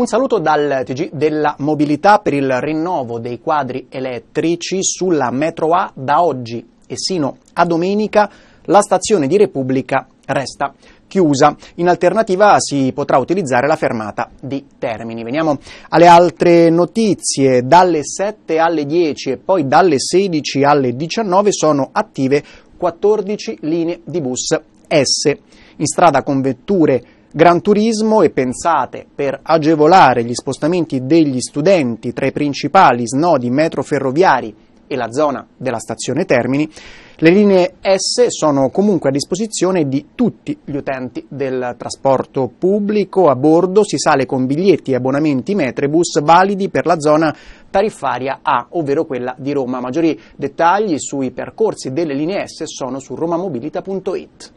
Un saluto dal TG della mobilità per il rinnovo dei quadri elettrici sulla metro A da oggi e sino a domenica la stazione di Repubblica resta chiusa. In alternativa si potrà utilizzare la fermata di Termini. Veniamo alle altre notizie. Dalle 7 alle 10 e poi dalle 16 alle 19 sono attive 14 linee di bus S. In strada con vetture Gran Turismo e pensate per agevolare gli spostamenti degli studenti tra i principali snodi metroferroviari e la zona della stazione Termini, le linee S sono comunque a disposizione di tutti gli utenti del trasporto pubblico. A bordo si sale con biglietti e abbonamenti Metrebus validi per la zona tariffaria A, ovvero quella di Roma. Maggiori dettagli sui percorsi delle linee S sono su romamobilita.it.